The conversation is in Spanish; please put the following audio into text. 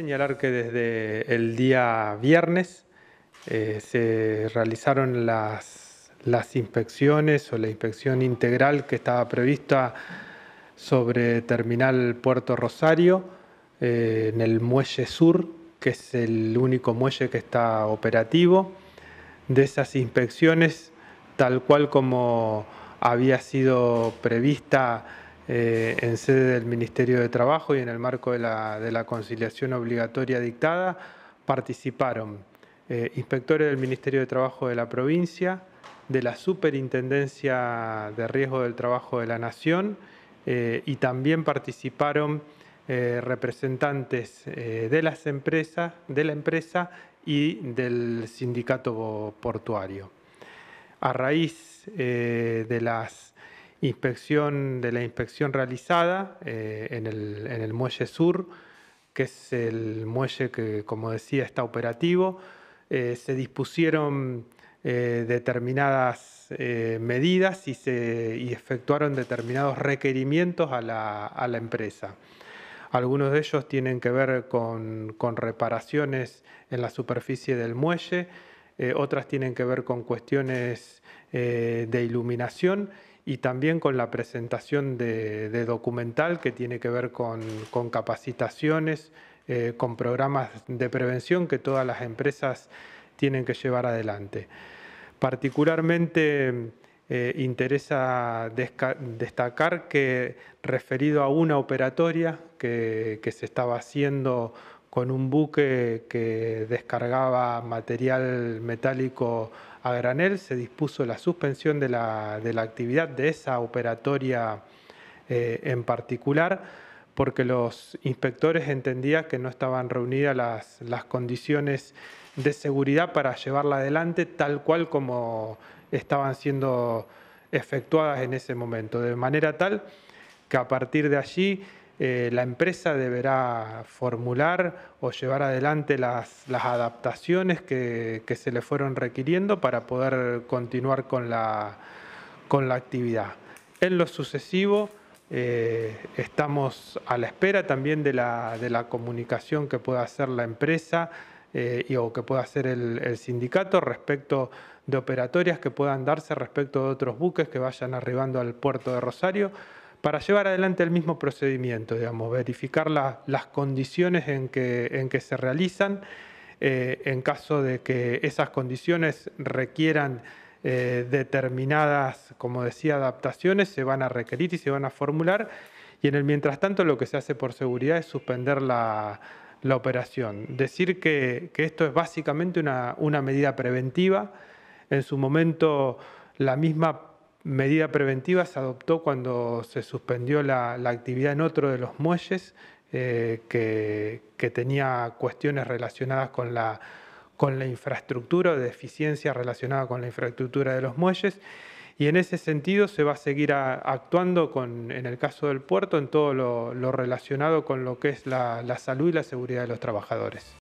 señalar que desde el día viernes eh, se realizaron las, inspecciones o la inspección integral que estaba prevista sobre Terminal Puerto Rosario eh, en el muelle sur, que es el único muelle que está operativo. De esas inspecciones, tal cual como había sido prevista, eh, en sede del Ministerio de Trabajo y en el marco de la, conciliación obligatoria dictada, participaron eh, inspectores del Ministerio de Trabajo de la provincia, de la Superintendencia de Riesgo del Trabajo de la Nación eh, y también participaron representantes de las empresas, de la empresa y del sindicato portuario. A raíz de las inspección de la inspección realizada eh, en, el, muelle sur, que es el muelle que, como decía, está operativo. Eh, se dispusieron eh, determinadas medidas y, se, efectuaron determinados requerimientos a la, empresa. Algunos de ellos tienen que ver con, con reparaciones en la superficie del muelle, otras tienen que ver con cuestiones de iluminación y también con la presentación de, documental que tiene que ver con, capacitaciones, eh, con programas de prevención que todas las empresas tienen que llevar adelante. Particularmente eh, interesa destacar que referido a una operatoria que se estaba haciendo con un buque que descargaba material metálico a granel, se dispuso la suspensión de la, actividad de esa operatoria eh, en particular, porque los inspectores entendían que no estaban reunidas las, las condiciones de seguridad para llevarla adelante tal cual como estaban siendo efectuadas en ese momento, de manera tal que a partir de allí eh, la empresa deberá formular o llevar adelante las, adaptaciones que, se le fueron requiriendo para poder continuar con la, actividad. En lo sucesivo, eh, estamos a la espera también de la, comunicación que pueda hacer la empresa eh, y, o que pueda hacer el, el sindicato respecto de operatorias que puedan darse respecto de otros buques que vayan arribando al puerto de Rosario para llevar adelante el mismo procedimiento, digamos, verificar las condiciones en que, se realizan, eh, en caso de que esas condiciones requieran eh, determinadas, como decía, adaptaciones, se van a requerir y se van a formular, y en el mientras tanto lo que se hace por seguridad es suspender la, operación. Decir que, esto es básicamente una, una medida preventiva, en su momento la misma medida preventiva se adoptó cuando se suspendió la, actividad en otro de los muelles eh, que, tenía cuestiones relacionadas con la, infraestructura, de eficiencia relacionada con la infraestructura de los muelles. Y en ese sentido se va a seguir actuando con, en el caso del puerto en todo lo, relacionado con lo que es la salud y la seguridad de los trabajadores.